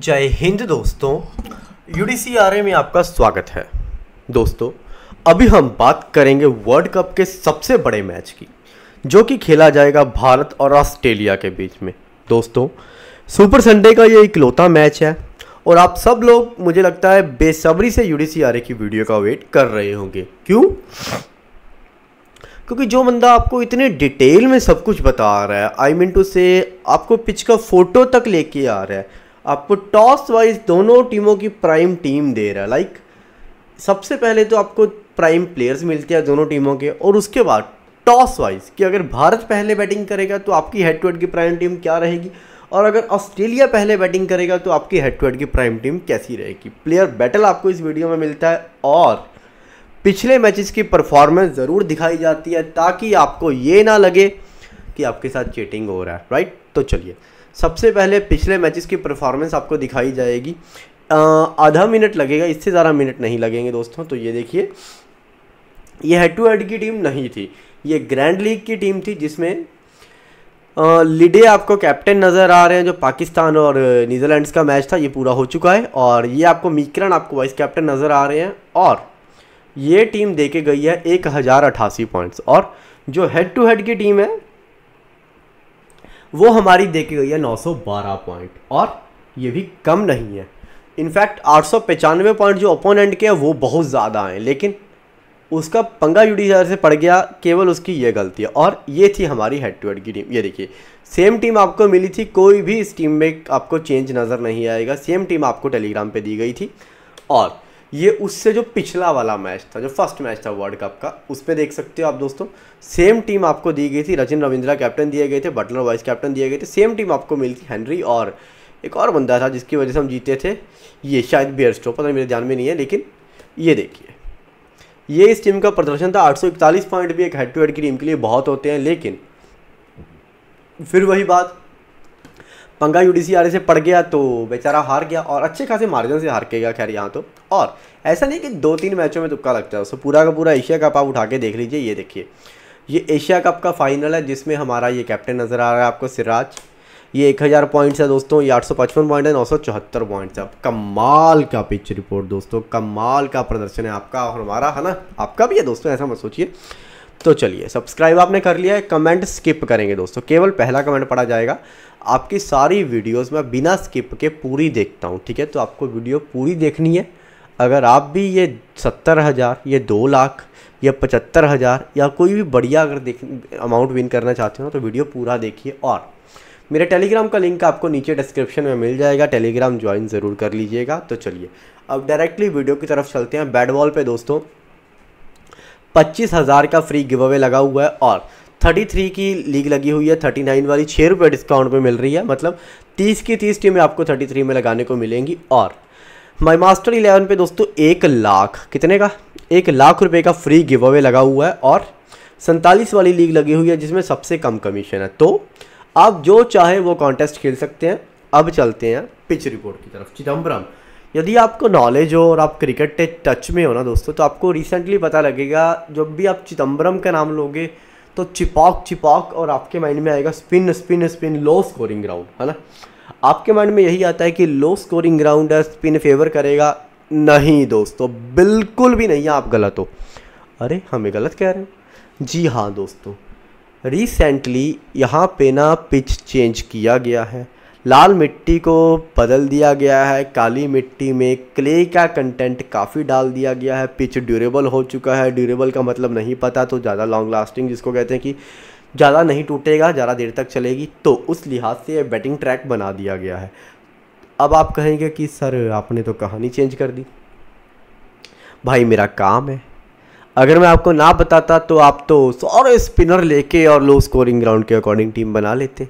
जय हिंद दोस्तों U D में आपका स्वागत है दोस्तों अभी हम बात करेंगे वर्ल्ड कप के सबसे बड़े मैच की जो कि खेला जाएगा भारत और ऑस्ट्रेलिया के बीच में दोस्तों सुपर संडे का ये इकलौता मैच है और आप सब लोग मुझे लगता है बेसब्री से यू डी की वीडियो का वेट कर रहे होंगे क्यों क्योंकि जो बंदा आपको इतने डिटेल में सब कुछ बता रहा है आई मीन टू से आपको पिच का फ़ोटो तक लेके आ रहा है आपको टॉस वाइज दोनों टीमों की प्राइम टीम दे रहा है लाइक सबसे पहले तो आपको प्राइम प्लेयर्स मिलते हैं दोनों टीमों के और उसके बाद टॉस वाइज कि अगर भारत पहले बैटिंग करेगा तो आपकी हेड टू हेड की प्राइम टीम क्या रहेगी और अगर ऑस्ट्रेलिया पहले बैटिंग करेगा तो आपकी हेड टू हेड की प्राइम टीम कैसी रहेगी प्लेयर बैटल आपको इस वीडियो में मिलता है और पिछले मैचेस की परफॉर्मेंस ज़रूर दिखाई जाती है ताकि आपको ये ना लगे कि आपके साथ चीटिंग हो रहा है राइट तो चलिए सबसे पहले पिछले मैचेस की परफॉर्मेंस आपको दिखाई जाएगी आधा मिनट लगेगा इससे ज़्यादा मिनट नहीं लगेंगे दोस्तों तो ये देखिए ये हेड टू हेड की टीम नहीं थी ये ग्रैंड लीग की टीम थी जिसमें लिडे आपको कैप्टन नज़र आ रहे हैं जो पाकिस्तान और नीदरलैंड्स का मैच था ये पूरा हो चुका है और ये आपको मिक्रन आपको वाइस कैप्टन नज़र आ रहे हैं और ये टीम देके गई है एक हज़ार अठासी पॉइंट्स और जो हेड टू हेड की टीम है वो हमारी देखी गई है 912 पॉइंट और ये भी कम नहीं है इनफैक्ट आठ पॉइंट जो अपोनेंट के हैं वो बहुत ज़्यादा हैं लेकिन उसका पंगा जुडिशर से पड़ गया केवल उसकी ये गलती है और ये थी हमारी हेड टू हेड की टीम ये देखिए सेम टीम आपको मिली थी कोई भी इस टीम में आपको चेंज नज़र नहीं आएगा सेम टीम आपको टेलीग्राम पे दी गई थी और ये उससे जो पिछला वाला मैच था जो फर्स्ट मैच था वर्ल्ड कप का उस पर देख सकते हो आप दोस्तों सेम टीम आपको दी गई थी रचिन रविंद्रा कैप्टन दिए गए थे बटलर वाइस कैप्टन दिए गए थे सेम टीम आपको मिली थी हेनरी और एक और बंदा था जिसकी वजह से हम जीते थे ये शायद बेयरस्टो पता मेरे ध्यान में नहीं है लेकिन ये देखिए ये इस टीम का प्रदर्शन था आठ पॉइंट भी एक हेड टू हेड की टीम के लिए बहुत होते हैं लेकिन फिर वही बात पंगा यूडीसी डी से पड़ गया तो बेचारा हार गया और अच्छे खासे मार्जिन से हार के गया खैर यहाँ तो और ऐसा नहीं कि दो तीन मैचों में तुक्का लगता है सो पूरा का पूरा एशिया कप आप उठा के देख लीजिए ये देखिए ये एशिया कप का फाइनल है जिसमें हमारा ये कैप्टन नज़र आ रहा है आपको सिराज ये एक हज़ार पॉइंट्स है दोस्तों ये आठ सौ पचपन पॉइंट है नौ सौ चौहत्तर पॉइंट्स है कमाल का पिच रिपोर्ट दोस्तों कमाल का प्रदर्शन है आपका और हमारा है ना आपका भी है दोस्तों ऐसा मत सोचिए तो चलिए सब्सक्राइब आपने कर लिया है कमेंट स्किप करेंगे दोस्तों केवल पहला कमेंट पढ़ा जाएगा आपकी सारी वीडियोस मैं बिना स्किप के पूरी देखता हूँ ठीक है तो आपको वीडियो पूरी देखनी है अगर आप भी ये सत्तर हज़ार ये दो लाख या पचहत्तर हज़ार या कोई भी बढ़िया अगर देख अमाउंट विन करना चाहते हो तो वीडियो पूरा देखिए और मेरे टेलीग्राम का लिंक आपको नीचे डिस्क्रिप्शन में मिल जाएगा टेलीग्राम ज्वाइन ज़रूर कर लीजिएगा तो चलिए अब डायरेक्टली वीडियो की तरफ चलते हैं बैट बॉल पर दोस्तों पच्चीस हज़ार का फ्री गिव अवे लगा हुआ है और थर्टी थ्री की लीग लगी हुई है थर्टी नाइन वाली छः रुपये डिस्काउंट पर मिल रही है मतलब तीस की तीस टीमें आपको थर्टी थ्री में लगाने को मिलेंगी और माई मास्टर इलेवन पे दोस्तों एक लाख कितने का एक लाख रुपए का फ्री गिव अवे लगा हुआ है और सैंतालीस वाली लीग लगी हुई है जिसमें सबसे कम कमीशन है तो आप जो चाहें वो कॉन्टेस्ट खेल सकते हैं अब चलते हैं पिच रिपोर्ट की तरफ चिदम्बरम यदि आपको नॉलेज हो और आप क्रिकेट टच में हो ना दोस्तों तो आपको रिसेंटली पता लगेगा जब भी आप चिदम्बरम का नाम लोगे तो चिपॉक चिपॉक और आपके माइंड में आएगा spin spin spin low scoring ground है ना आपके माइंड में यही आता है कि लो स्कोरिंग ग्राउंड है स्पिन फेवर करेगा नहीं दोस्तों तो बिल्कुल भी नहीं आप गलत हो अरे हमें गलत कह रहे हो जी हाँ दोस्तों रिसेंटली यहाँ पे ना पिच चेंज किया गया है लाल मिट्टी को बदल दिया गया है काली मिट्टी में क्ले का कंटेंट काफ़ी डाल दिया गया है पिच ड्यूरेबल हो चुका है ड्यूरेबल का मतलब नहीं पता तो ज़्यादा लॉन्ग लास्टिंग जिसको कहते हैं कि ज़्यादा नहीं टूटेगा ज़्यादा देर तक चलेगी तो उस लिहाज से यह बैटिंग ट्रैक बना दिया गया है अब आप कहेंगे कि सर आपने तो कहानी चेंज कर दी भाई मेरा काम है अगर मैं आपको ना बताता तो आप तो सारे स्पिनर लेके और लो स्कोरिंग ग्राउंड के अकॉर्डिंग टीम बना लेते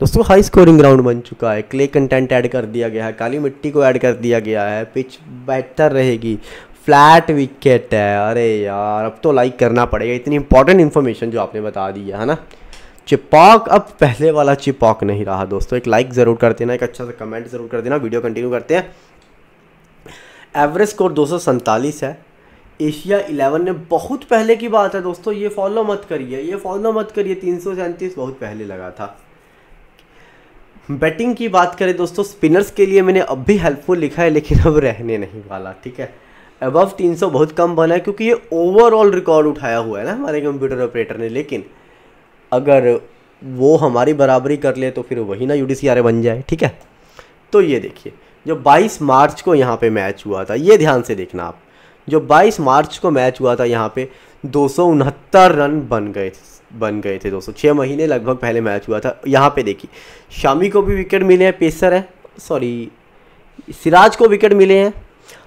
दोस्तों हाई स्कोरिंग ग्राउंड बन चुका है क्ले कंटेंट ऐड कर दिया गया है काली मिट्टी को ऐड कर दिया गया है पिच बेहतर रहेगी फ्लैट विकेट है अरे यार अब तो लाइक करना पड़ेगा इतनी इंपॉर्टेंट इन्फॉर्मेशन जो आपने बता दी है ना चिपॉक अब पहले वाला चिपॉक नहीं रहा दोस्तों एक लाइक ज़रूर कर देना एक अच्छा सा कमेंट ज़रूर कर देना वीडियो कंटिन्यू करते हैं एवरेज स्कोर दो है एशिया इलेवन ने बहुत पहले की बात है दोस्तों ये फॉलो मत करिए ये फॉलो मत करिए तीन बहुत पहले लगा था बैटिंग की बात करें दोस्तों स्पिनर्स के लिए मैंने अब भी हेल्पफुल लिखा है लेकिन अब रहने नहीं वाला ठीक है अबव 300 बहुत कम बना है क्योंकि ये ओवरऑल रिकॉर्ड उठाया हुआ है ना हमारे कंप्यूटर ऑपरेटर ने लेकिन अगर वो हमारी बराबरी कर ले तो फिर वही ना यू बन जाए ठीक है तो ये देखिए जो 22 मार्च को यहाँ पे मैच हुआ था ये ध्यान से देखना आप जो 22 मार्च को मैच हुआ था यहाँ पे दो रन बन गए बन गए थे दोस्तों छः महीने लगभग पहले मैच हुआ था यहाँ पे देखिए शामी को भी विकेट मिले हैं पेसर है सॉरी सिराज को विकेट मिले हैं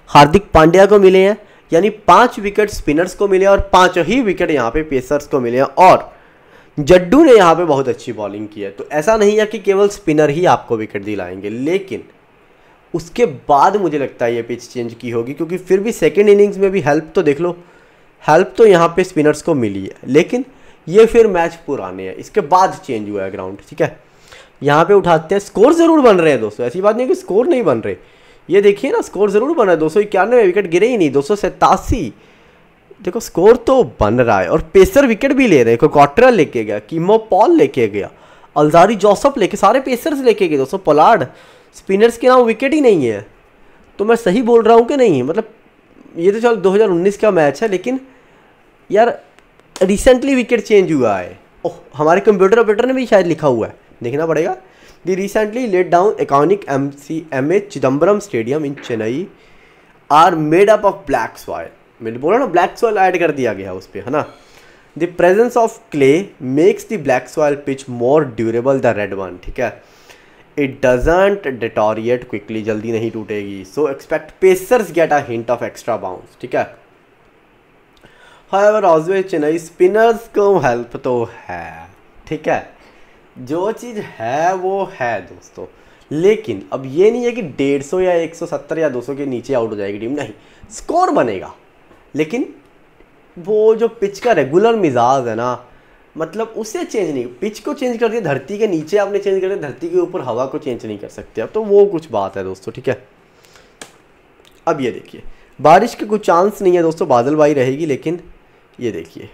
हार्दिक पांड्या को मिले हैं यानी पांच विकेट स्पिनर्स को मिले हैं और पांच ही विकेट यहाँ पे पेसर्स को मिले हैं और जड्डू ने यहाँ पे बहुत अच्छी बॉलिंग की है तो ऐसा नहीं है कि केवल स्पिनर ही आपको विकेट दिलाएंगे लेकिन उसके बाद मुझे लगता है ये पिच चेंज की होगी क्योंकि फिर भी सेकेंड इनिंग्स में भी हेल्प तो देख लो हेल्प तो यहाँ पे स्पिनर्स को मिली है लेकिन ये फिर मैच पुराने हैं इसके बाद चेंज हुआ है ग्राउंड ठीक है यहाँ पे उठाते हैं स्कोर ज़रूर बन रहे हैं दोस्तों ऐसी बात नहीं है कि स्कोर नहीं बन रहे ये देखिए ना स्कोर ज़रूर बन रहा है दो सौ इक्यानवे विकेट गिरे ही नहीं दो सौ देखो स्कोर तो बन रहा है और पेसर विकेट भी ले रहे हैं क्वार्टर लेके गया किमो पॉल लेके गया अलजारी जोसफ लेके सारे पेसर्स लेके गए दोस्तों पलाड स्पिनर्स के नाम विकेट ही नहीं है तो मैं सही बोल रहा हूँ कि नहीं मतलब ये तो चल 2019 का मैच है लेकिन यार रिसेंटली विकेट चेंज हुआ है ओह हमारे कंप्यूटर ऑपरेटर ने भी शायद लिखा हुआ है देखना पड़ेगा the recently laid down iconic M C M A Chidambaram stadium in Chennai are made up of black soil मैंने बोला ना ब्लैक सॉयल ऐड कर दिया गया उस पर है ना the presence of clay makes the black soil pitch more durable the red one ठीक है इट डजेंट डिटोरिएट क्विकली जल्दी नहीं टूटेगी so expect pacers get a hint of extra bounce ठीक है हाईवर ऑजवे चेन्नई स्पिनर्स को हेल्प तो है ठीक है जो चीज़ है वो है दोस्तों लेकिन अब ये नहीं है कि 150 या 170 या 200 के नीचे आउट हो जाएगी टीम नहीं स्कोर बनेगा लेकिन वो जो पिच का रेगुलर मिजाज है ना मतलब उसे चेंज नहीं पिच को चेंज कर दिया धरती के नीचे आपने चेंज कर दिया धरती के ऊपर हवा को चेंज नहीं कर सकते अब तो वो कुछ बात है दोस्तों ठीक है अब ये देखिए बारिश के कुछ चांस नहीं है दोस्तों बादल बाई रहेगी लेकिन ये देखिए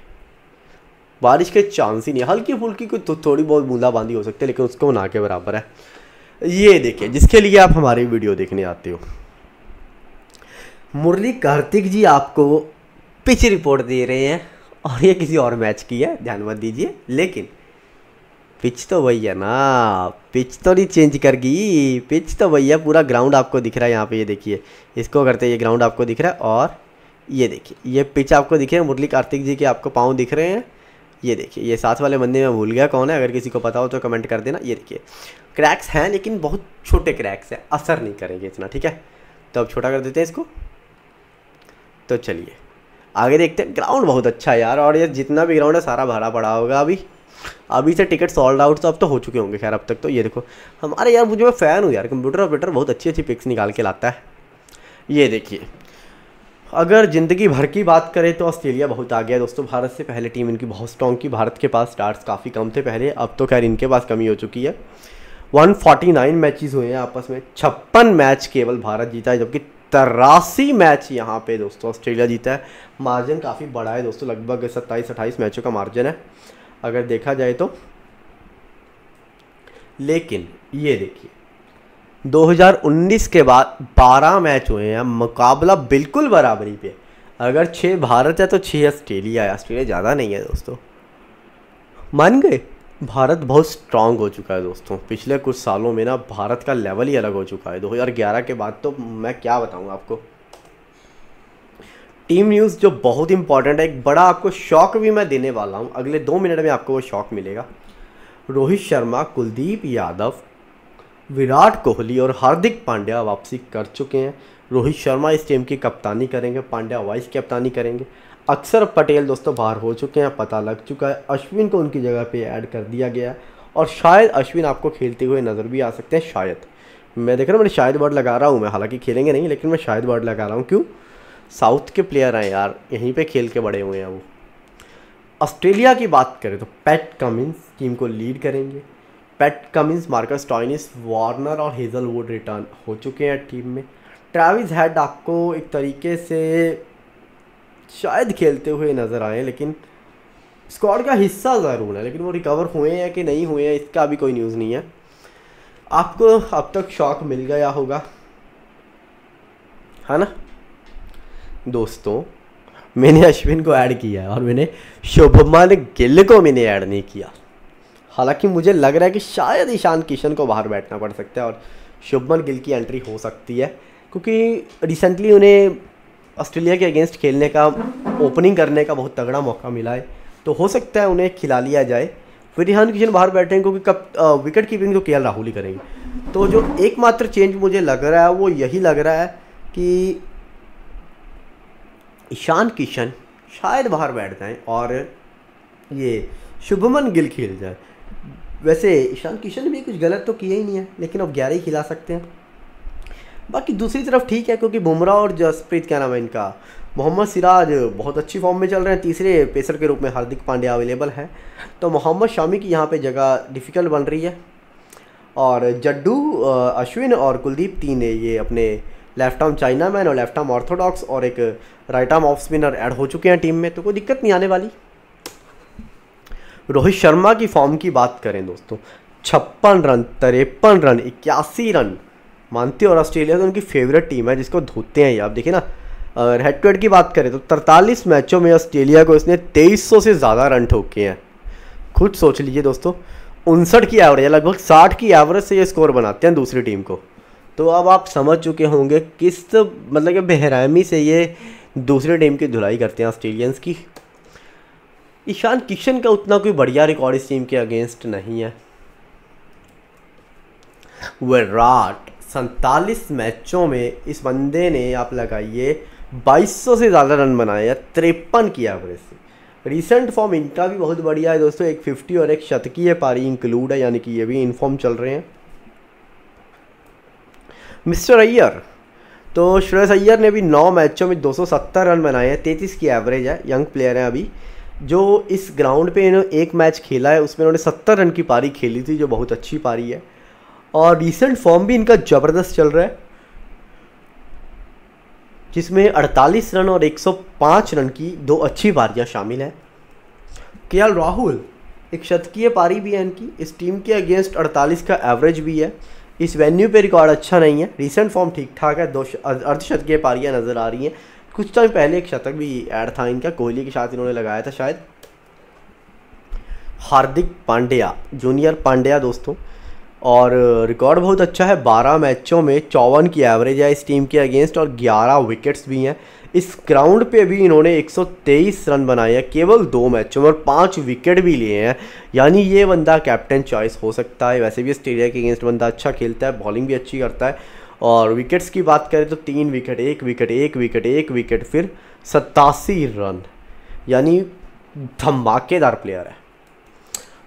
बारिश के चांस ही नहीं हल्की फुल्की कोई तो थोड़ी बहुत बूंदाबांदी हो सकती है लेकिन उसको ना के बराबर है ये देखिए जिसके लिए आप हमारी वीडियो देखने आते हो मुरली कार्तिक जी आपको पिच रिपोर्ट दे रहे हैं और ये किसी और मैच की है ध्यान मत दीजिए लेकिन पिच तो वही है ना पिच तो नहीं चेंज कर गई पिच तो वही है पूरा ग्राउंड आपको दिख रहा है यहाँ पे ये देखिए इसको करते ये ग्राउंड आपको दिख रहा है और ये देखिए ये पीछे आपको दिखे मुरली कार्तिक जी के आपको पाँव दिख रहे हैं ये देखिए ये साथ वाले बंदे में भूल गया कौन है अगर किसी को पता हो तो कमेंट कर देना ये देखिए क्रैक्स हैं लेकिन बहुत छोटे क्रैक्स हैं असर नहीं करेंगे इतना ठीक है तो अब छोटा कर देते हैं इसको तो चलिए आगे देखते हैं ग्राउंड बहुत अच्छा है यार और ये जितना भी ग्राउंड है सारा भरा पड़ा होगा अभी अभी से टिकट सॉल्ड आउट तो अब तो हो चुके होंगे खैर अब तक तो ये देखो हमारे यार मुझे मैं फ़ैन हूँ यार कंप्यूटर ऑपरेटर बहुत अच्छी अच्छी पिक्स निकाल के लाता है ये देखिए अगर ज़िंदगी भर की बात करें तो ऑस्ट्रेलिया बहुत आ गया दोस्तों भारत से पहले टीम इनकी बहुत स्ट्रॉन्ग थी भारत के पास स्टार्स काफ़ी कम थे पहले अब तो खैर इनके पास कमी हो चुकी है 149 मैचेस हुए हैं आपस में छप्पन मैच केवल भारत जीता है जबकि तिरासी मैच यहाँ पे दोस्तों ऑस्ट्रेलिया जीता है मार्जिन काफ़ी बड़ा है दोस्तों लगभग सत्ताईस अट्ठाईस मैचों का मार्जिन है अगर देखा जाए तो लेकिन ये देखिए 2019 के बाद 12 मैच हुए हैं मुकाबला बिल्कुल बराबरी पे अगर छः भारत है तो छः ऑस्ट्रेलिया है ऑस्ट्रेलिया ज़्यादा नहीं है दोस्तों मान गए भारत बहुत स्ट्रांग हो चुका है दोस्तों पिछले कुछ सालों में ना भारत का लेवल ही अलग हो चुका है 2011 के बाद तो मैं क्या बताऊँगा आपको टीम न्यूज़ जो बहुत इंपॉर्टेंट है एक बड़ा आपको शॉक भी मैं देने वाला हूँ अगले दो मिनट में आपको वो शॉक मिलेगा रोहित शर्मा कुलदीप यादव विराट कोहली और हार्दिक पांड्या वापसी कर चुके हैं रोहित शर्मा इस टीम की कप्तानी करेंगे पांड्या वाइस कप्तानी करेंगे अक्सर पटेल दोस्तों बाहर हो चुके हैं पता लग चुका है अश्विन को उनकी जगह पे ऐड कर दिया गया है और शायद अश्विन आपको खेलते हुए नज़र भी आ सकते हैं शायद मैं देख रहा हूँ मैंने शायद वर्ड लगा रहा हूँ मैं हालांकि खेलेंगे नहीं लेकिन मैं शायद वर्ड लगा रहा हूँ क्यों साउथ के प्लेयर हैं यार यहीं पर खेल के बड़े हुए हैं वो ऑस्ट्रेलिया की बात करें तो पैट कमिंस टीम को लीड करेंगे Pat Cummins Marcus Stoinis Warner और हेजलवुड रिटर्न हो चुके हैं टीम में ट्रैविस हेड आपको एक तरीके से शायद खेलते हुए नज़र आए लेकिन स्क्वाड का हिस्सा ज़रूर है लेकिन वो रिकवर हुए हैं कि नहीं हुए हैं इसका भी कोई न्यूज़ नहीं है आपको अब तक शौक मिल गया होगा है हाँ ना दोस्तों मैंने अश्विन को ऐड किया और मैंने शुभमन गिल को मैंने ऐड नहीं किया हालांकि मुझे लग रहा है कि शायद ईशान किशन को बाहर बैठना पड़ सकता है और शुभमन गिल की एंट्री हो सकती है क्योंकि रिसेंटली उन्हें ऑस्ट्रेलिया के अगेंस्ट खेलने का ओपनिंग करने का बहुत तगड़ा मौका मिला है तो हो सकता है उन्हें खिला लिया जाए फिर ईशान किशन बाहर बैठे हैं क्योंकि कप विकेट कीपिंग तो के राहुल ही करेंगे तो जो एकमात्र चेंज मुझे लग रहा है वो यही लग रहा है कि ईशान किशन शायद बाहर बैठ जाएँ और ये शुभमन गिल खेल जाए वैसे ईशान किशन ने भी कुछ गलत तो किया ही नहीं है लेकिन अब ग्यारह ही खिला सकते हैं बाकी दूसरी तरफ ठीक है क्योंकि बुमराह और जसप्रीत क्या नाम है इनका मोहम्मद सिराज बहुत अच्छी फॉर्म में चल रहे हैं तीसरे पेसर के रूप में हार्दिक पांड्या अवेलेबल है तो मोहम्मद शामी की यहाँ पे जगह डिफ़िकल्ट बन रही है और जड्डू अश्विन और कुलदीप तीन ये अपने लेफ्ट आर्म चाइना मैन और लेफ्ट आर्म ऑर्थोडॉक्स और एक right arm off spinner add हो चुके हैं टीम में तो कोई दिक्कत नहीं आने वाली रोहित शर्मा की फॉर्म की बात करें दोस्तों छप्पन रन तिरपन रन इक्यासी रन मानते और ऑस्ट्रेलिया तो उनकी फेवरेट टीम है जिसको धोते हैं ये आप देखिए ना अगर हेड टू हेड की बात करें तो तरतालीस मैचों में ऑस्ट्रेलिया को इसने तेईस से ज़्यादा रन ठोके हैं खुद सोच लीजिए दोस्तों उनसठ की एवरेज लगभग साठ की एवरेज से ये स्कोर बनाते हैं दूसरी टीम को तो अब आप समझ चुके होंगे किस मतलब कि बेहरामी से ये दूसरी टीम की धुलाई करते हैं ऑस्ट्रेलियंस की ईशान किशन का उतना कोई बढ़िया रिकॉर्ड इस टीम के अगेंस्ट नहीं है विराट सैतालीस मैचों में इस बंदे ने आप लगाइए 2200 से ज़्यादा रन बनाए या तिरपन की एवरेज से रिसेंट फॉर्म इनका भी बहुत बढ़िया है दोस्तों एक फिफ्टी और एक शतकीय पारी इंक्लूड है यानी कि ये भी इनफॉर्म चल रहे हैं मिस्टर अय्यर तो श्रेयस अय्यर ने भी नौ मैचों में 270 रन बनाए हैं तैंतीस की एवरेज है यंग प्लेयर हैं अभी जो इस ग्राउंड पे इन्होंने एक मैच खेला है उसमें इन्होंने सत्तर रन की पारी खेली थी जो बहुत अच्छी पारी है और रिसेंट फॉर्म भी इनका ज़बरदस्त चल रहा है जिसमें 48 रन और 105 रन की दो अच्छी पारियाँ शामिल हैं के राहुल एक शतकीय पारी भी है इनकी इस टीम के अगेंस्ट 48 का एवरेज भी है इस वेन्यू पे रिकॉर्ड अच्छा नहीं है रिसेंट फॉर्म ठीक ठाक है दो अर्धशतकीय पारियाँ नज़र आ रही हैं कुछ टाइम पहले एक शतक भी ऐड था इनका कोहली के साथ इन्होंने लगाया था शायद हार्दिक पांड्या जूनियर पांड्या दोस्तों और रिकॉर्ड बहुत अच्छा है 12 मैचों में चौवन की एवरेज है इस टीम के अगेंस्ट और 11 विकेट्स भी हैं इस ग्राउंड पे भी इन्होंने 123 रन बनाए हैं केवल दो मैचों में और पाँच विकेट भी लिए हैं यानी ये बंदा कैप्टन चॉइस हो सकता है वैसे भी ऑस्ट्रेलिया के अगेंस्ट बंदा अच्छा खेलता है बॉलिंग भी अच्छी करता है और विकेट्स की बात करें तो तीन विकेट एक विकेट एक विकेट एक विकेट फिर सत्तासी रन यानी धमाकेदार प्लेयर है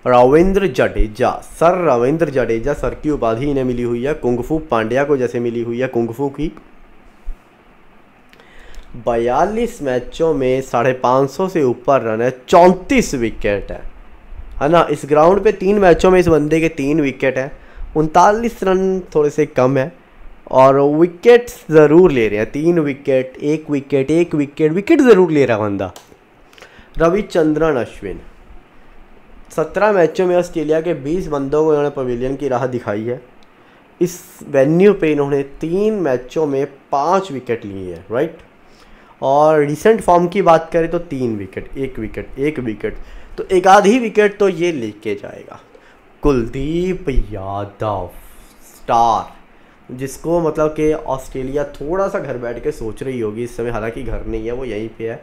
रविंद्र जडेजा सर रविंद्र जडेजा सर की उपाधि इन्हें मिली हुई है कुंगफू पांड्या को जैसे मिली हुई है कुंगफू की बयालीस मैचों में साढ़े पाँच सौ से ऊपर रन है चौंतीस विकेट है है ना इस ग्राउंड पे तीन मैचों में इस बंदे के तीन विकेट हैं उनतालीस रन थोड़े से कम है और विकेट ज़रूर ले रहे हैं तीन विकेट एक विकेट एक विकेट विकेट ज़रूर ले रहा बंदा रविचंद्रन अश्विन सत्रह मैचों में ऑस्ट्रेलिया के बीस बंदों को इन्होंने पवेलियन की राह दिखाई है इस वेन्यू पे इन्होंने तीन मैचों में पाँच विकेट लिए हैं राइट और रिसेंट फॉर्म की बात करें तो तीन विकेट एक विकेट एक विकेट तो एक आधी विकेट तो ये लेके जाएगा कुलदीप यादव स्टार जिसको मतलब कि ऑस्ट्रेलिया थोड़ा सा घर बैठ के सोच रही होगी इस समय हालांकि घर नहीं है वो यहीं पे है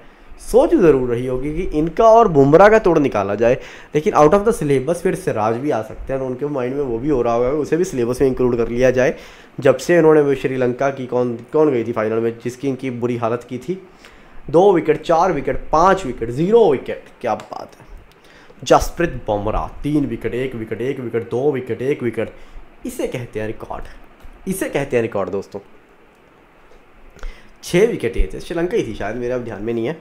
सोच ज़रूर रही होगी कि इनका और बुमराह का तोड़ निकाला जाए लेकिन आउट ऑफ द सिलेबस फिर सिराज भी आ सकते हैं उनके माइंड में वो भी हो रहा होगा उसे भी सिलेबस में इंक्लूड कर लिया जाए जब से इन्होंने श्रीलंका की कौन कौन गई थी फाइनल में जिसकी इनकी बुरी हालत की थी दो विकेट चार विकेट पाँच विकेट ज़ीरो विकेट क्या बात है जसप्रीत बुमराह तीन विकेट एक विकेट एक विकेट दो विकेट एक विकेट इसे कहते हैं रिकॉर्ड इसे कहते हैं रिकॉर्ड दोस्तों छः विकेट ये थे श्रीलंका ही थी शायद मेरा अब ध्यान में नहीं है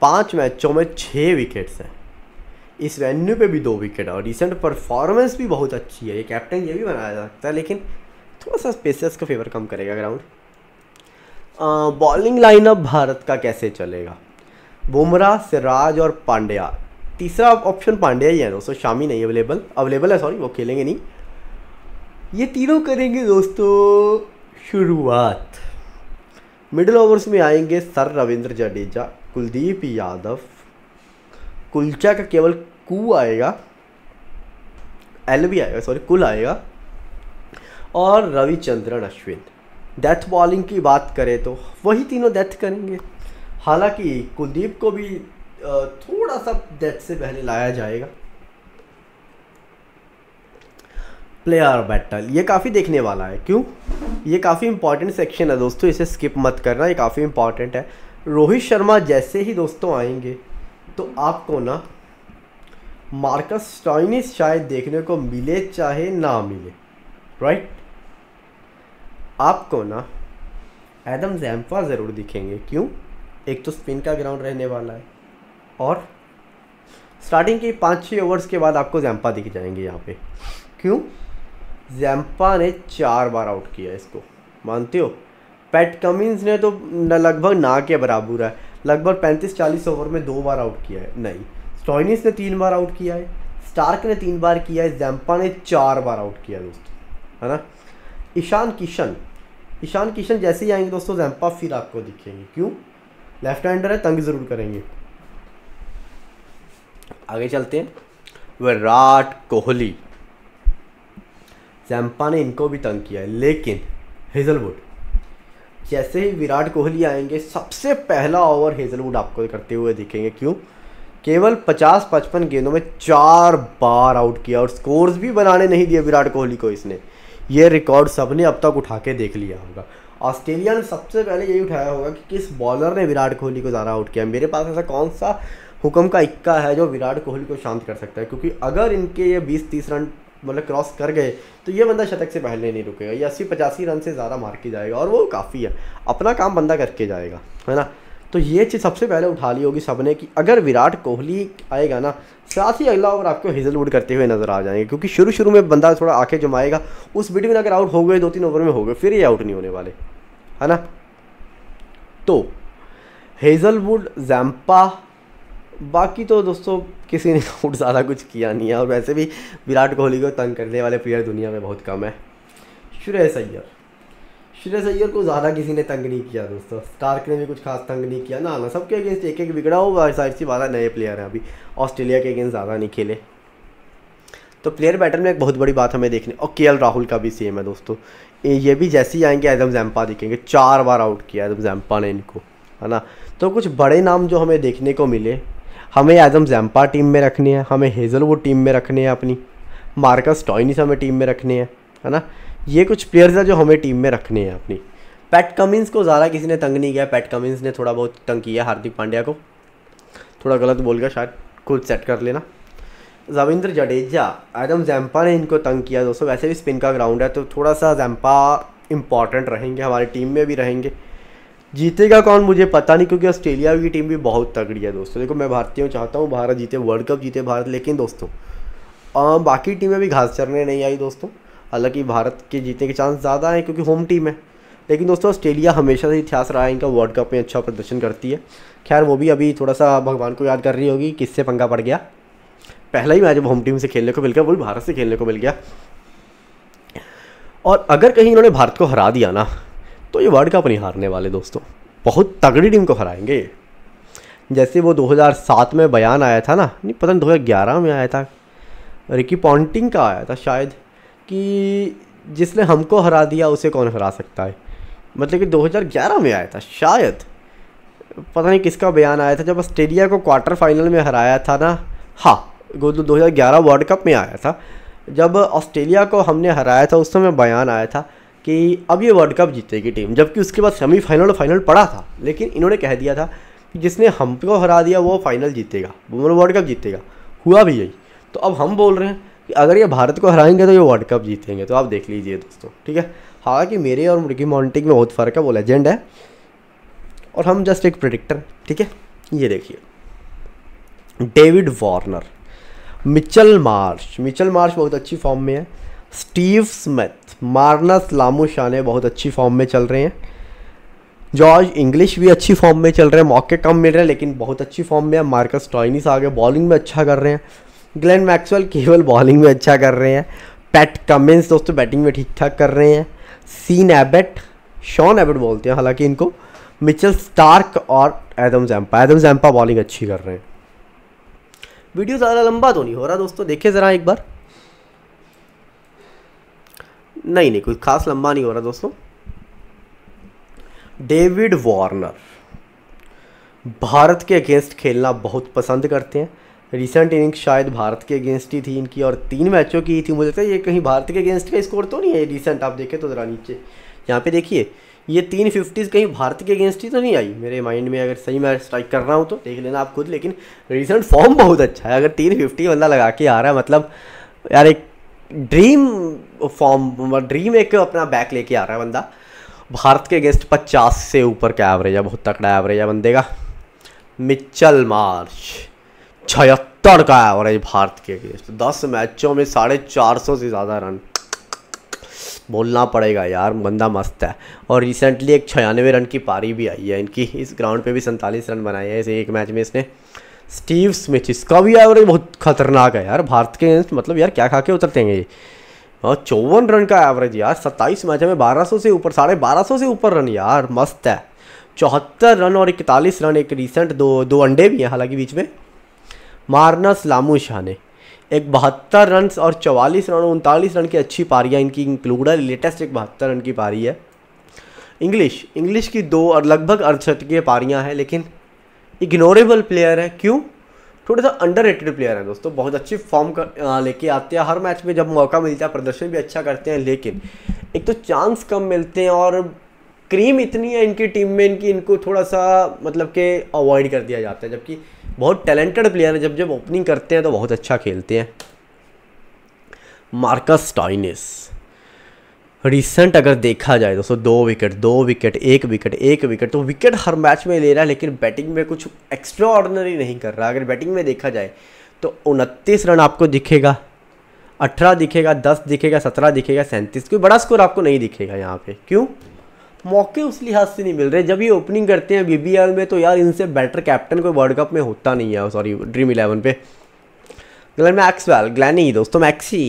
पाँच मैचों में छः विकेट्स हैं इस वेन्यू पे भी दो विकेट और रिसेंट परफॉर्मेंस भी बहुत अच्छी है ये कैप्टन ये भी बनाया जा सकता है लेकिन थोड़ा सा स्पेसेस का फेवर कम करेगा ग्राउंड बॉलिंग लाइनअप भारत का कैसे चलेगा बुमराह सिराज और पांड्या तीसरा ऑप्शन पांड्या ही है दोस्तों शामी नहीं अवेलेबल अवेलेबल है सॉरी वो खेलेंगे नहीं ये तीनों करेंगे दोस्तों शुरुआत मिडिल ओवर्स में आएंगे सर रविंद्र जडेजा कुलदीप यादव कुलचा का केवल कू आएगा एल भी आएगा सॉरी कुल आएगा और रविचंद्रन अश्विन डेथ बॉलिंग की बात करें तो वही तीनों डेथ करेंगे हालांकि कुलदीप को भी थोड़ा सा डेथ से पहले लाया जाएगा प्लेयर बैटल ये काफ़ी देखने वाला है क्यों ये काफ़ी इंपॉर्टेंट सेक्शन है दोस्तों इसे स्किप मत करना ये काफ़ी इंपॉर्टेंट है रोहित शर्मा जैसे ही दोस्तों आएंगे तो आपको ना मार्कस स्टॉइनिस शायद देखने को मिले चाहे ना मिले राइट आपको ना एडम जैम्पा ज़रूर दिखेंगे क्यों एक तो स्पिन का ग्राउंड रहने वाला है और स्टार्टिंग के पाँच छः ओवर्स के बाद आपको जैम्पा दिख जाएंगे यहाँ पे क्यों जैम्पा ने चार बार आउट किया इसको मानते हो पैट कमिंस ने तो लगभग ना के बराबर है लगभग पैंतीस चालीस ओवर में दो बार आउट किया है नहीं स्टॉइनिस ने तीन बार आउट किया है स्टार्क ने तीन बार किया है जैम्पा ने चार बार आउट किया दोस्तों है ना ईशान किशन ईशान किशन जैसे ही आएंगे दोस्तों जैम्पा फिर आपको दिखेंगे क्यों लेफ्ट हैंडर है तंग ज़रूर करेंगे आगे चलते हैं विराट कोहली सैम्पा ने इनको भी तंग किया है लेकिन हेजलवुड जैसे ही विराट कोहली आएंगे सबसे पहला ओवर हेजलवुड आपको करते हुए दिखेंगे क्यों केवल 50-55 गेंदों में चार बार आउट किया और स्कोर्स भी बनाने नहीं दिए विराट कोहली को इसने ये रिकॉर्ड सब ने अब तक उठा के देख लिया होगा ऑस्ट्रेलिया ने सबसे पहले यही उठाया होगा कि किस बॉलर ने विराट कोहली को ज़्यादा आउट किया मेरे पास ऐसा कौन सा हुक्म का इक्का है जो विराट कोहली को शांत कर सकता है क्योंकि अगर इनके ये 20-30 रन मतलब क्रॉस कर गए तो ये बंदा शतक से पहले नहीं रुकेगा ये अस्सी पचासी रन से ज़्यादा मार के जाएगा और वो काफ़ी है अपना काम बंदा करके जाएगा है ना तो ये चीज़ सबसे पहले उठा ली होगी सबने कि अगर विराट कोहली आएगा ना साथ ही अगला ओवर आपको हिजलवुड करते हुए नज़र आ जाएंगे क्योंकि शुरू शुरू में बंदा थोड़ा आंखें जमाएगा उस बिटवीन अगर आउट हो गए दो तीन ओवर में हो गए फिर ये आउट नहीं होने वाले है ना तो हेज़लवुड जैम्पा बाकी तो दोस्तों किसी ने आउट तो ज़्यादा कुछ किया नहीं है और वैसे भी विराट कोहली को तंग करने वाले प्लेयर दुनिया में बहुत कम है श्रेयस अय्यर श्रेयस अय्यर को ज़्यादा किसी ने तंग नहीं किया दोस्तों स्टार्क ने भी कुछ खास तंग नहीं किया ना ना सबके अगेंस्ट एक एक बिगड़ा हो साहिब सी वाला नए प्लेयर हैं अभी ऑस्ट्रेलिया के अगेंस्ट ज़्यादा नहीं खेले तो प्लेयर बैटर में एक बहुत बड़ी बात हमें देखने और के राहुल का भी सेम है दोस्तों ये भी जैसे ही आएंगे एदम जैम्पा दिखेंगे चार बार आउट किया एदम जैम्पा ने इनको है ना तो कुछ बड़े नाम जो हमें देखने को मिले हमें एजम जैम्पा टीम में रखने हैं हमें हेज़लवुड टीम में रखने हैं अपनी मार्कस टॉइनिस हमें टीम में रखने हैं है ना ये कुछ प्लेयर्स हैं जो हमें टीम में रखने हैं अपनी पैट कमिंस को ज़्यादा किसी ने तंग नहीं किया पैट कमिंस ने थोड़ा बहुत तंग किया हार्दिक पांड्या को थोड़ा गलत बोल गया शायद खुद सेट कर लेना रविंद्र जडेजा एडम जैम्पा ने इनको तंग किया दोस्तों वैसे भी स्पिन का ग्राउंड है तो थोड़ा सा जैम्पा इम्पॉर्टेंट रहेंगे हमारी टीम में भी रहेंगे जीतेगा कौन मुझे पता नहीं क्योंकि ऑस्ट्रेलिया की टीम भी बहुत तगड़ी है दोस्तों देखो मैं भारतीयों चाहता हूँ भारत जीते वर्ल्ड कप जीते भारत लेकिन दोस्तों आ, बाकी टीमें भी घास चरने नहीं आई दोस्तों हालांकि भारत के जीतने के चांस ज़्यादा हैं क्योंकि होम टीम है लेकिन दोस्तों ऑस्ट्रेलिया हमेशा से इतिहास रहा है इनका वर्ल्ड कप में अच्छा प्रदर्शन करती है खैर वो भी अभी थोड़ा सा भगवान को याद कर रही होगी किससे पंगा पड़ गया पहला ही मैच होम टीम से खेलने को मिल गया वो भी भारत से खेलने को मिल गया और अगर कहीं इन्होंने भारत को हरा दिया ना तो ये वर्ल्ड कप नहीं हारने वाले दोस्तों बहुत तगड़ी टीम को हराएंगे जैसे वो 2007 में बयान आया था ना नहीं पता नहीं 2011 में आया था रिकी पॉन्टिंग का आया था शायद कि जिसने हमको हरा दिया उसे कौन हरा सकता है मतलब कि 2011 में आया था शायद पता नहीं किसका बयान आया था जब ऑस्ट्रेलिया को क्वार्टर फाइनल में हराया था ना हाँ वो तो दो हज़ार ग्यारह वर्ल्ड कप में आया था जब ऑस्ट्रेलिया को हमने हराया था उस समय बयान आया था कि अब ये वर्ल्ड कप जीतेगी टीम जबकि उसके बाद सेमीफाइनल और फाइनल पड़ा था लेकिन इन्होंने कह दिया था कि जिसने हमको हरा दिया वो फाइनल जीतेगा वो वर्ल्ड कप जीतेगा हुआ भी यही तो अब हम बोल रहे हैं कि अगर ये भारत को हराएंगे तो ये वर्ल्ड कप जीतेंगे तो आप देख लीजिए दोस्तों ठीक है हालांकि मेरे और मुर्गी माउंटिंग में बहुत फ़र्क है वो लेजेंड है और हम जस्ट एक प्रडिक्टर ठीक है ये देखिए David Warner Mitchell Marsh Mitchell Marsh बहुत अच्छी फॉर्म में है स्टीव स्मिथ मार्नस लामोशा ने बहुत अच्छी फॉर्म में चल रहे हैं जॉर्ज इंग्लिश भी अच्छी फॉर्म में चल रहे हैं मौके कम मिल रहे हैं लेकिन बहुत अच्छी फॉर्म में है मार्कस टॉयनिस आगे बॉलिंग में अच्छा कर रहे हैं ग्लेन मैक्सवेल केवल बॉलिंग में अच्छा कर रहे हैं पैट कमिंस दोस्तों बैटिंग में ठीक ठाक कर रहे हैं सीन एबेट शॉन एबेट बोलते हैं हालांकि इनको मिचल स्टार्क और एदम जैम्पा एदम जैम्पा बॉलिंग अच्छी कर रहे हैं वीडियो ज़्यादा लंबा तो नहीं हो रहा दोस्तों देखिए ज़रा एक बार नहीं नहीं कोई खास लंबा नहीं हो रहा दोस्तों डेविड वार्नर भारत के अगेंस्ट खेलना बहुत पसंद करते हैं रिसेंट इनिंग शायद भारत के अगेंस्ट ही थी इनकी और तीन मैचों की ही थी मुझे लगता है ये कहीं भारत के अगेंस्ट का स्कोर तो नहीं है रिसेंट आप देखें तो ज़रा नीचे यहाँ पे देखिए ये तीन फिफ्टीज़ कहीं भारत के अगेंस्ट ही तो नहीं आई मेरे माइंड में अगर सही मैं स्ट्राइक कर रहा हूँ तो देख लेना आप खुद लेकिन रिसेंट फॉर्म बहुत अच्छा है अगर तीन फिफ्टी बंदा लगा के आ रहा है मतलब यार एक ड्रीम फॉर्म ड्रीम एक अपना बैक लेके आ रहा है बंदा भारत के अगेंस्ट पचास से ऊपर का एवरेज है बहुत तकड़ा एवरेज है बंदे का मिचल मार्च छिहत्तर का एवरेज भारत के अगेंस्ट दस मैचों में साढ़े चार सौ से ज़्यादा रन बोलना पड़ेगा यार बंदा मस्त है और रिसेंटली एक छियानवे रन की पारी भी आई है इनकी इस ग्राउंड पे भी सैंतालीस रन बनाए हैं इसे एक मैच में इसने स्टीव स्मिथ इसका भी एवरेज बहुत खतरनाक है यार भारत के मतलब यार क्या खा के उतरते हैं ये और हाँ, चौवन रन का एवरेज यार सत्ताईस मैच में 1200 से ऊपर साढ़े बारह से ऊपर रन यार मस्त है चौहत्तर रन और इकतालीस रन एक रिसेंट दो दो अंडे भी हैं हालांकि बीच में मारनस लामू शाह ने एक बहत्तर रन और चौवालीस रन उनतालीस रन की अच्छी पारियाँ इनकी इंक्लूड है लेटेस्ट एक बहत्तर रन की पारी है इंग्लिश इंग्लिश की दो और लगभग अड़सठ पारियाँ हैं लेकिन इग्नोरेबल प्लेयर है क्यों थोड़ा सा अंडर रेटेड प्लेयर है दोस्तों बहुत अच्छी फॉर्म कर लेके आते हैं हर मैच में जब मौका मिलता है प्रदर्शन भी अच्छा करते हैं लेकिन एक तो चांस कम मिलते हैं और क्रीम इतनी है इनकी टीम में इनकी इनको थोड़ा सा मतलब के अवॉइड कर दिया जाता है जबकि बहुत टैलेंटेड प्लेयर है जब जब ओपनिंग करते हैं तो बहुत अच्छा खेलते हैं मार्कस टाइनिस रिसेंट अगर देखा जाए दोस्तों दो विकेट दो विकेट एक विकेट एक विकेट तो विकेट हर मैच में ले रहा है लेकिन बैटिंग में कुछ एक्स्ट्रा ऑर्डनरी नहीं कर रहा अगर बैटिंग में देखा जाए तो उनतीस रन आपको दिखेगा अठारह दिखेगा दस दिखेगा सत्रह दिखेगा सैंतीस कोई बड़ा स्कोर आपको नहीं दिखेगा यहाँ पे क्यों मौके उस लिहाज से नहीं मिल रहे जब ये ओपनिंग करते हैं बीबीआर में तो यार इनसे बेटर कैप्टन कोई वर्ल्ड कप में होता नहीं है सॉरी ड्रीम इलेवन पे ग्लैन मैक्सवेल ग्लैनी दोस्तों मैक्सी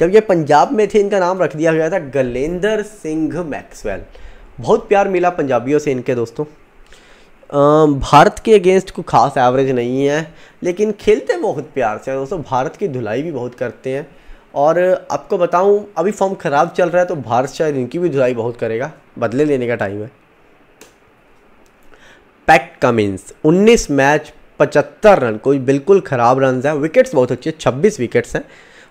जब ये पंजाब में थे इनका नाम रख दिया गया था गलेंदर सिंह मैक्सवेल बहुत प्यार मिला पंजाबियों से इनके दोस्तों भारत के अगेंस्ट को खास एवरेज नहीं है लेकिन खेलते बहुत प्यार से दोस्तों भारत की धुलाई भी बहुत करते हैं और आपको बताऊं अभी फॉर्म ख़राब चल रहा है तो भारत शायद इनकी भी धुलाई बहुत करेगा बदले लेने का टाइम है पैक कमिंस 19 मैच 75 रन कोई बिल्कुल ख़राब रन है विकेट्स बहुत अच्छे 26 विकेट्स हैं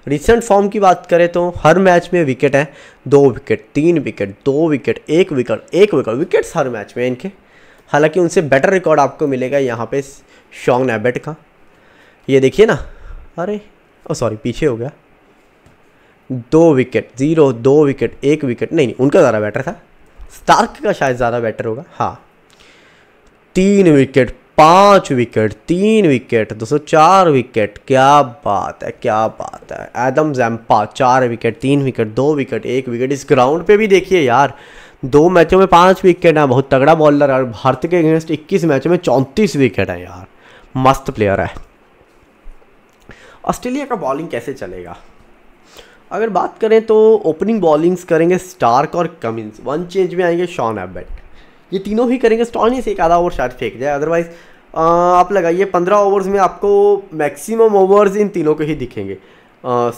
रिसेंट फॉर्म की बात करें तो हर मैच में विकेट है दो विकेट तीन विकेट दो विकेट एक विकेट एक विकेट विकेट्स हर मैच में इनके हालांकि उनसे बेटर रिकॉर्ड आपको मिलेगा यहाँ पे शॉन्ग नैबेट का ये देखिए ना अरे ओ सॉरी पीछे हो गया दो विकेट ज़ीरो दो विकेट एक विकेट नहीं नहीं उनका ज़्यादा बेटर था स्टार्क का शायद ज़्यादा बेटर होगा हाँ तीन विकेट पाँच विकेट तीन विकेट दोस्तों चार विकेट क्या बात है क्या बात है एडम जैम्पा चार विकेट तीन विकेट दो विकेट एक विकेट इस ग्राउंड पे भी देखिए यार दो मैचों में पाँच विकेट हैं बहुत तगड़ा बॉलर है और भारत के अगेंस्ट इक्कीस मैचों में चौंतीस विकेट हैं यार मस्त प्लेयर है ऑस्ट्रेलिया का बॉलिंग कैसे चलेगा अगर बात करें तो ओपनिंग बॉलिंग्स करेंगे स्टार्क और कमिंस वन चेंज में आएंगे शॉन एबेट ये तीनों ही करेंगे स्टॉनी से एक आधा ओवर शायद फेंक जाए अदरवाइज़ आप लगाइए पंद्रह ओवर्स में आपको मैक्सिमम ओवर्स इन तीनों के ही दिखेंगे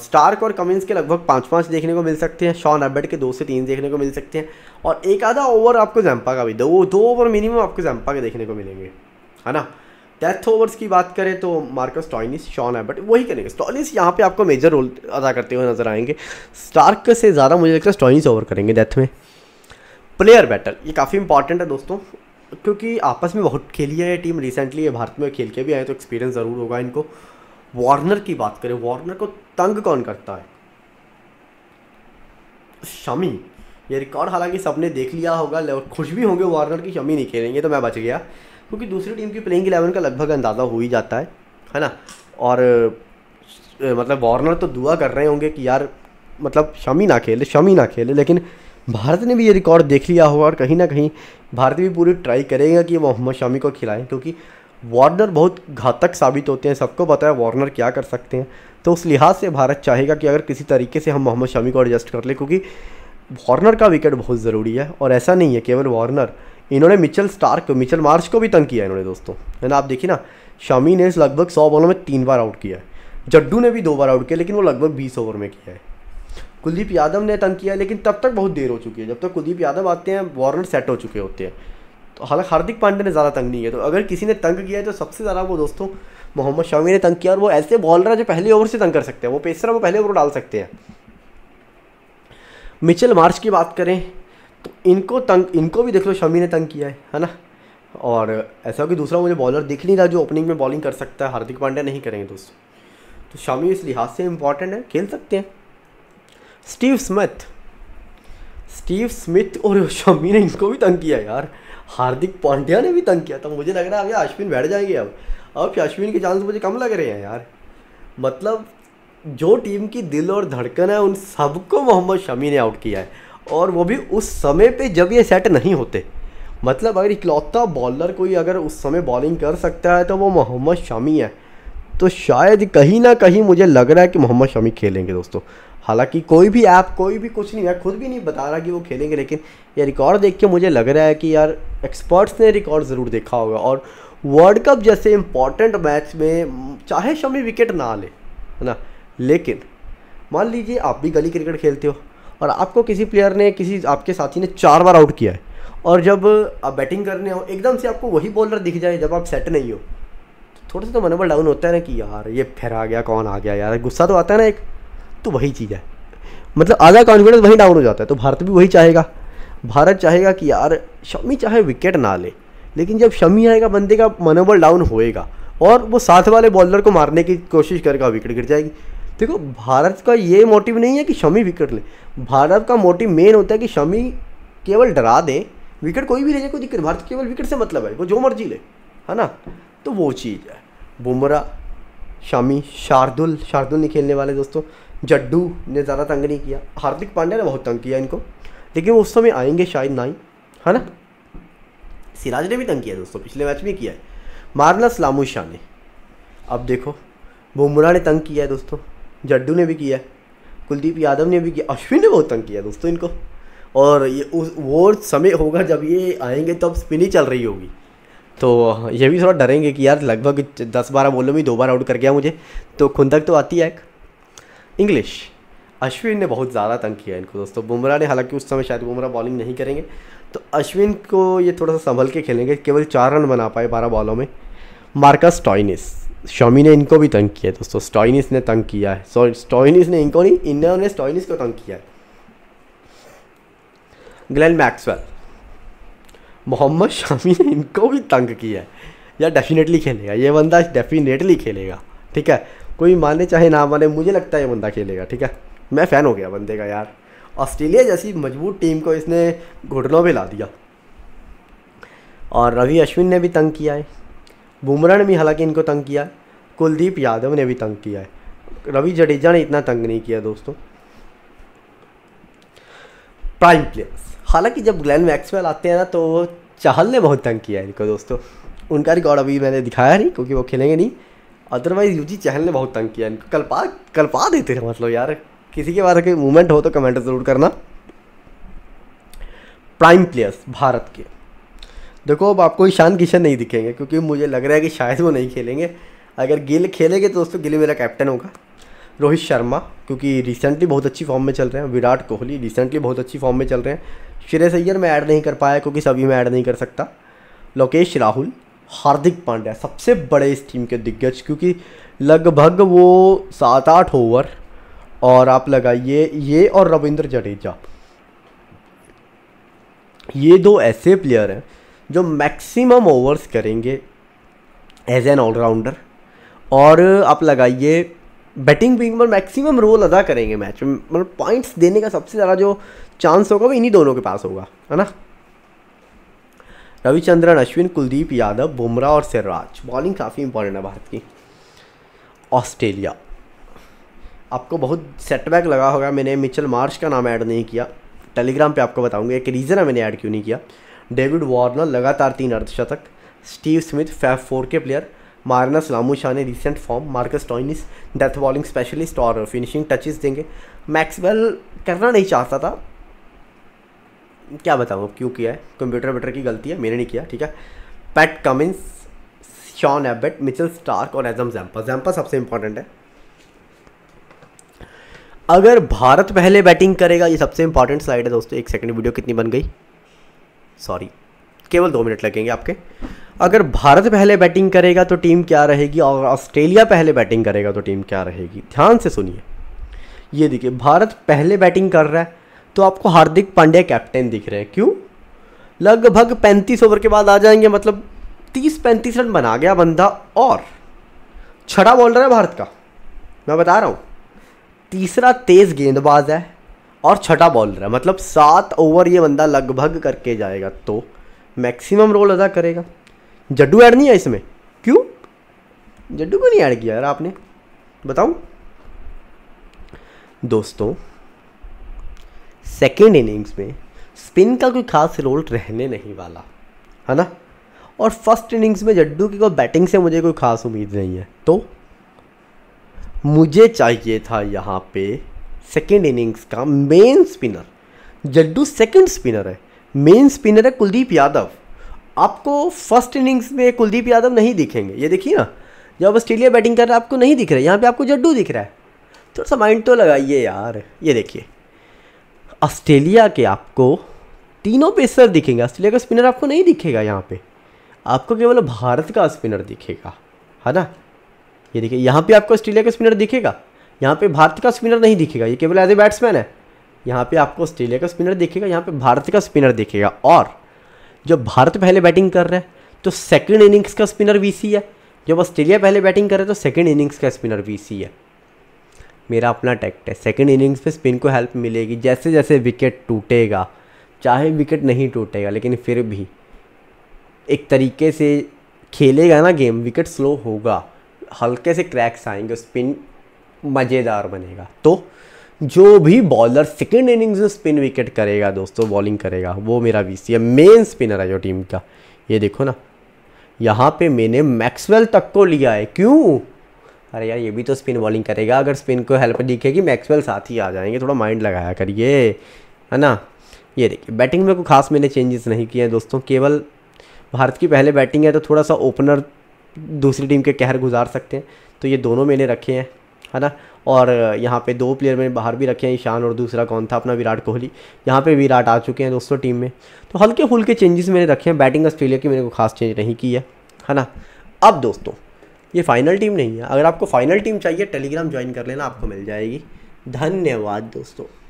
स्टार्क और कमिंस के लगभग पाँच पाँच देखने को मिल सकते हैं शॉन एबेट के दो से तीन देखने को मिल सकते हैं और एक आधा ओवर आपको जैम्पा का भी दो दो ओवर मिनिमम आपको जैम्पा के देखने को मिलेंगे है ना डेथ ओवर्स की बात करें तो मार्कस टॉइनिस शॉन एबट वही करेंगे स्टॉइनिस यहाँ पे आपको मेजर रोल अदा करते हुए नजर आएंगे स्टार्क से ज़्यादा मुझे लगता है स्टॉइनिस ओवर करेंगे डेथ में प्लेयर बैटल ये काफ़ी इंपॉर्टेंट है दोस्तों क्योंकि आपस में बहुत खेली है टीम रिसेंटली ये भारत में खेल के भी आए तो एक्सपीरियंस ज़रूर होगा इनको वार्नर की बात करें वार्नर को तंग कौन करता है शमी ये रिकॉर्ड हालांकि सबने देख लिया होगा और खुश भी होंगे वार्नर की शमी नहीं खेलेंगे तो मैं बच गया क्योंकि दूसरी टीम की प्लेइंग इलेवन का लगभग अंदाज़ा हो ही जाता है है ना और मतलब वार्नर तो दुआ कर रहे होंगे कि यार मतलब शमी ना खेले शमी ना खेले लेकिन भारत ने भी ये रिकॉर्ड देख लिया होगा और कहीं ना कहीं भारत भी पूरी ट्राई करेगा कि मोहम्मद शमी को खिलाएं क्योंकि वार्नर बहुत घातक साबित होते हैं सबको पता है वार्नर क्या कर सकते हैं तो उस लिहाज से भारत चाहेगा कि अगर किसी तरीके से हम मोहम्मद शमी को एडजस्ट कर लें क्योंकि वार्नर का विकेट बहुत ज़रूरी है और ऐसा नहीं है केवल वार्नर इन्होंने मिचल स्टार्क मिचल मार्च को भी तंग किया इन्होंने दोस्तों है ना आप देखिए ना शमी ने लगभग सौ बॉलों में तीन बार आउट किया है जड्डू ने भी दो बार आउट किया लेकिन वो लगभग बीस ओवर में किया है कुलदीप यादव ने तंग किया लेकिन तब तक बहुत देर हो चुकी है जब तक कुलदीप यादव आते हैं वार्नर सेट हो चुके होते हैं तो हालांकि हार्दिक पांडे ने ज़्यादा तंग नहीं किया तो अगर किसी ने तंग किया है तो सबसे ज़्यादा वो दोस्तों मोहम्मद शमी ने तंग किया और वो ऐसे बॉलर है जो पहले ओवर से तंग कर सकते हैं वो पेसर वो पहले ओवर डाल सकते हैं मिचल मार्च की बात करें तो इनको तंग इनको भी देख लो शमी ने तंग किया है है ना और ऐसा कि दूसरा मुझे बॉलर दिख नहीं रहा जो ओपनिंग में बॉलिंग कर सकता है हार्दिक पांड्या नहीं करेंगे दोस्तों तो शमी इस लिहाज से इम्पॉर्टेंट है खेल सकते हैं स्टीव स्मिथ स्टीव स्मिथ और शमी ने इनको भी तंग किया यार हार्दिक पांड्या ने भी तंग किया तो मुझे लग रहा है अब अश्विन बैठ जाएंगे अब अब अश्विन के चांस मुझे कम लग रहे हैं यार मतलब जो टीम की दिल और धड़कन है उन सबको मोहम्मद शमी ने आउट किया है और वो भी उस समय पे जब ये सेट नहीं होते मतलब अगर इकलौता बॉलर कोई अगर उस समय बॉलिंग कर सकता है तो वो मोहम्मद शमी है तो शायद कहीं ना कहीं मुझे लग रहा है कि मोहम्मद शमी खेलेंगे दोस्तों हालांकि कोई भी ऐप कोई भी कुछ नहीं है खुद भी नहीं बता रहा कि वो खेलेंगे लेकिन ये रिकॉर्ड देख के मुझे लग रहा है कि यार एक्सपर्ट्स ने रिकॉर्ड ज़रूर देखा होगा और वर्ल्ड कप जैसे इम्पॉर्टेंट मैच में चाहे शमी विकेट ना ले है ना लेकिन मान लीजिए आप भी गली क्रिकेट खेलते हो और आपको किसी प्लेयर ने किसी आपके साथी ने चार बार आउट किया है और जब आप बैटिंग करने हो एकदम से आपको वही बॉलर दिख जाए जब आप सेट नहीं हो तो थोड़ा सा तो मनोबल डाउन होता है ना कि यार ये फिर आ गया कौन आ गया यार गुस्सा तो आता है ना एक तो वही चीज़ है मतलब आधा कॉन्फिडेंस वहीं डाउन हो जाता है तो भारत भी वही चाहेगा भारत चाहेगा कि यार शमी चाहे विकेट ना ले लेकिन जब शमी आएगा बंदे का मनोबल डाउन होएगा और वो साथ वाले बॉलर को मारने की कोशिश करेगा विकेट गिर जाएगी देखो भारत का ये मोटिव नहीं है कि शमी विकेट ले भारत का मोटिव मेन होता है कि शमी केवल डरा दें विकेट कोई भी ले जाए कोई दिक्कत भारत केवल विकेट से मतलब है वो जो मर्जी ले है ना तो वो चीज़ है बुमरा शमी शार्दुल शार्दुल नहीं खेलने वाले दोस्तों जड्डू ने ज़्यादा तंग नहीं किया हार्दिक पांड्या ने बहुत तंग किया इनको लेकिन वो उस समय आएंगे शायद ना ही है ना सिराज ने भी तंग किया दोस्तों पिछले मैच में किया है मारना सलामू शाह ने अब देखो बुमराह ने तंग किया है दोस्तों जड्डू ने भी किया है कुलदीप यादव ने भी किया अश्विन ने बहुत तंग किया दोस्तों इनको और ये उस वो समय होगा जब ये आएंगे तो अब स्पिन ही चल रही होगी तो ये भी थोड़ा डरेंगे कि यार लगभग दस बारह बोलो में दो बार आउट कर गया मुझे तो खुंदक तो आती है एक इंग्लिश अश्विन ने बहुत ज़्यादा तंग किया इनको दोस्तों बुमराह ने हालांकि उस समय शायद बुमराह बॉलिंग नहीं करेंगे तो अश्विन को ये थोड़ा सा संभल के खेलेंगे केवल चार रन बना पाए बारह बॉलों में मार्कस टॉइनिस शॉमी ने इनको भी तंग किया है दोस्तों स्टॉइनिस ने तंग किया है सॉरी स्टॉइनिस ने इनको नहीं इन्होंने स्टॉइनिस को तंग किया है ग्लैन मैक्सवेल मोहम्मद शमी ने इनको भी तंग किया है या डेफिनेटली खेलेगा ये बंदा डेफिनेटली खेलेगा ठीक है कोई माने चाहे ना माने मुझे लगता है ये बंदा खेलेगा ठीक है मैं फ़ैन हो गया बंदे का यार ऑस्ट्रेलिया जैसी मजबूत टीम को इसने घुटनों पर ला दिया और रवि अश्विन ने भी तंग किया है बुमराह ने भी हालांकि इनको तंग किया है कुलदीप यादव ने भी तंग किया है रवि जडेजा ने इतना तंग नहीं किया दोस्तों प्राइम प्लेयर्स हालांकि जब ग्लैन मैक्सवेल आते हैं ना तो चहल ने बहुत तंग किया है इनको दोस्तों उनका रिकॉर्ड अभी मैंने दिखाया नहीं क्योंकि वो खेलेंगे नहीं अदरवाइज यूजी चैनल ने बहुत तंग किया इनको कलपा कलपा देते थे मतलब यार किसी के बारे में मूवमेंट हो तो कमेंट ज़रूर करना प्राइम प्लेयर्स भारत के देखो अब आपको ईशान किशन नहीं दिखेंगे क्योंकि मुझे लग रहा है कि शायद वो नहीं खेलेंगे अगर गिल खेलेंगे तो दोस्तों गिल मेरा कैप्टन होगा रोहित शर्मा क्योंकि रिसेंटली बहुत अच्छी फॉर्म में चल रहे हैं विराट कोहली रिसेंटली बहुत अच्छी फॉर्म में चल रहे हैं श्रेयस अय्यर मैं ऐड नहीं कर पाया क्योंकि सभी मैं ऐड नहीं कर सकता लोकेश राहुल हार्दिक पांड्या सबसे बड़े इस टीम के दिग्गज क्योंकि लगभग वो सात आठ ओवर और आप लगाइए ये और रविंद्र जडेजा ये दो ऐसे प्लेयर हैं जो मैक्सिमम ओवर्स करेंगे एज एन ऑलराउंडर और आप लगाइए बैटिंग विंग पर मैक्सिमम रोल अदा करेंगे मैच में मतलब पॉइंट्स देने का सबसे ज़्यादा जो चांस होगा वो इन्हीं दोनों के पास होगा है ना रविचंद्रन अश्विन कुलदीप यादव बुमराह और सिरराज बॉलिंग काफ़ी इंपॉर्टेंट है भारत की ऑस्ट्रेलिया आपको बहुत सेटबैक लगा होगा मैंने मिचल मार्श का नाम ऐड नहीं किया टेलीग्राम पे आपको बताऊंगा एक रीज़न है मैंने ऐड क्यों नहीं किया डेविड वार्नर लगातार तीन अर्धशतक स्टीव स्मिथ फैफ फोर के प्लेयर मारना लामू शाह ने recent form Marcus Stoinis death bowling specialist और फिनिशिंग टचेस देंगे मैक्सवेल करना नहीं चाहता था क्या बताऊँ क्यों किया है कंप्यूटर वटर की गलती है मैंने नहीं किया ठीक है Pat Cummins Sean Abbott Mitchell Starc और एजम जैम्पा जैम्पा सबसे इंपॉर्टेंट है अगर भारत पहले बैटिंग करेगा ये सबसे इंपॉर्टेंट स्लाइड है दोस्तों एक सेकंड वीडियो कितनी बन गई सॉरी केवल दो मिनट लगेंगे आपके अगर भारत पहले बैटिंग करेगा तो टीम क्या रहेगी और ऑस्ट्रेलिया पहले बैटिंग करेगा तो टीम क्या रहेगी ध्यान से सुनिए ये देखिए भारत पहले बैटिंग कर रहा है तो आपको हार्दिक पांड्या कैप्टन दिख रहे हैं क्यों लगभग पैंतीस ओवर के बाद आ जाएंगे मतलब तीस पैंतीस रन बना गया बंदा और छठा बॉलर है भारत का मैं बता रहा हूँ तीसरा तेज़ गेंदबाज है और छठा बॉलर है मतलब सात ओवर ये बंदा लगभग करके जाएगा तो मैक्सिमम रोल अदा करेगा जड्डू ऐड नहीं है इसमें क्यों जड्डू को नहीं ऐड किया यार आपने बताऊँ दोस्तों सेकेंड इनिंग्स में स्पिन का कोई खास रोल रहने नहीं वाला है ना और फर्स्ट इनिंग्स में जड्डू की कोई बैटिंग से मुझे कोई खास उम्मीद नहीं है तो मुझे चाहिए था यहाँ पे सेकेंड इनिंग्स का main spinner Jaddu second spinner है मेन स्पिनर है कुलदीप यादव आपको फर्स्ट इनिंग्स में कुलदीप यादव नहीं दिखेंगे ये देखिए ना जब ऑस्ट्रेलिया बैटिंग कर रहा है आपको नहीं दिख रहा है यहाँ पे आपको जड्डू दिख रहा है थोड़ा सा माइंड तो लगाइए यार ये देखिए ऑस्ट्रेलिया के आपको तीनों पेसर दिखेंगे ऑस्ट्रेलिया का स्पिनर आपको नहीं दिखेगा यहाँ पे आपको केवल भारत का स्पिनर दिखेगा है ना ये देखिए यहाँ पे आपको ऑस्ट्रेलिया का स्पिनर दिखेगा यहाँ पे भारत का स्पिनर नहीं दिखेगा ये केवल एज ए बैट्समैन है यहाँ पे आपको ऑस्ट्रेलिया का स्पिनर दिखेगा यहाँ पे भारत का स्पिनर दिखेगा और जब भारत पहले बैटिंग कर रहा है तो सेकेंड इनिंग्स का स्पिनर वी है जब ऑस्ट्रेलिया पहले बैटिंग कर रहा है तो सेकेंड इनिंग्स का स्पिनर वी है मेरा अपना टैक्ट है सेकेंड इनिंग्स पे स्पिन को हेल्प मिलेगी जैसे जैसे विकेट टूटेगा चाहे विकेट नहीं टूटेगा लेकिन फिर भी एक तरीके से खेलेगा ना गेम विकेट स्लो होगा हल्के से क्रैक्स आएंगे स्पिन मज़ेदार बनेगा तो जो भी बॉलर सेकेंड इनिंग्स में स्पिन विकेट करेगा दोस्तों बॉलिंग करेगा वो मेरा वी सी मेन स्पिनर है जो टीम का ये देखो ना यहाँ पे मैंने मैक्सवेल तक को लिया है क्यों अरे यार ये भी तो स्पिन बॉलिंग करेगा अगर स्पिन को हेल्प दिखेगी मैक्सवेल साथ ही आ जाएंगे थोड़ा माइंड लगाया करिए है ना ये देखिए बैटिंग में कोई खास मैंने चेंजेस नहीं किए हैं दोस्तों केवल भारत की पहले बैटिंग है तो थोड़ा सा ओपनर दूसरी टीम के कहर गुजार सकते हैं तो ये दोनों मैंने रखे हैं है ना और यहाँ पे दो प्लेयर मैंने बाहर भी रखे हैं ईशान और दूसरा कौन था अपना विराट कोहली यहाँ पे विराट आ चुके हैं दोस्तों टीम में तो हल्के फुल्के चेंजेस मैंने रखे हैं बैटिंग ऑस्ट्रेलिया की मैंने को खास चेंज नहीं की है ना अब दोस्तों ये फाइनल टीम नहीं है अगर आपको फाइनल टीम चाहिए टेलीग्राम ज्वाइन कर लेना आपको मिल जाएगी धन्यवाद दोस्तों